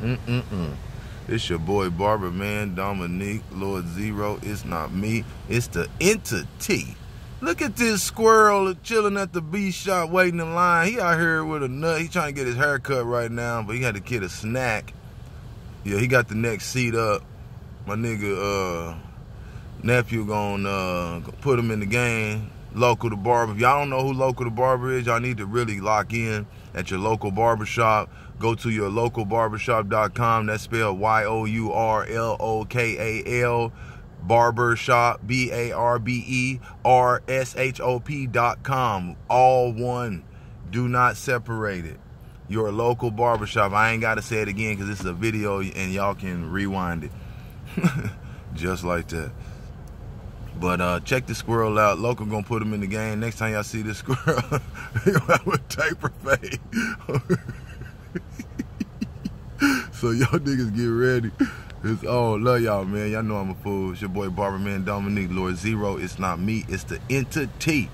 Mm-mm-mm. It's your boy Barber Man, Dominique, Lord Zero. It's not me. It's the entity. Look at this squirrel chilling at the B shop waiting in line. He out here with a nut. He trying to get his hair cut right now, but he had to get a snack. Yeah, he got the next seat up. My nigga uh nephew gonna uh, put him in the game. Local the Barber. If y'all don't know who Local the Barber is, y'all need to really lock in at your local barbershop. Go to your localbarbershop.com. That's spelled Y O U R L O K A L barbershop b a r b e r s h o p dot com all one do not separate it your local barbershop i ain't gotta say it again because this is a video and y'all can rewind it just like that but uh, check the squirrel out. Local gonna put him in the game. Next time y'all see this squirrel, he'll have a taper fade. so y'all niggas get ready. It's all love y'all, man. Y'all know I'm a fool. It's your boy Barber Man Dominique Lord Zero. It's not me, it's the entity.